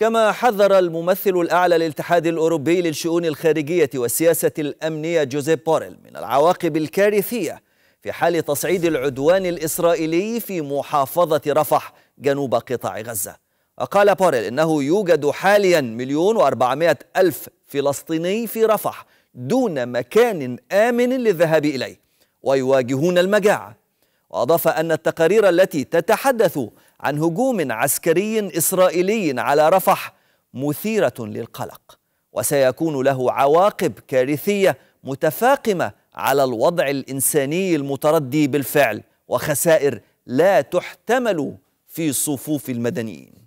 كما حذر الممثل الأعلى للاتحاد الأوروبي للشؤون الخارجية والسياسة الأمنية جوزيف بوريل من العواقب الكارثية في حال تصعيد العدوان الإسرائيلي في محافظة رفح جنوب قطاع غزة وقال بوريل إنه يوجد حاليا مليون وأربعمائة ألف فلسطيني في رفح دون مكان آمن للذهاب إليه ويواجهون المجاعة وأضاف أن التقارير التي تتحدث عن هجوم عسكري إسرائيلي على رفح مثيرة للقلق وسيكون له عواقب كارثية متفاقمة على الوضع الإنساني المتردي بالفعل وخسائر لا تحتمل في صفوف المدنيين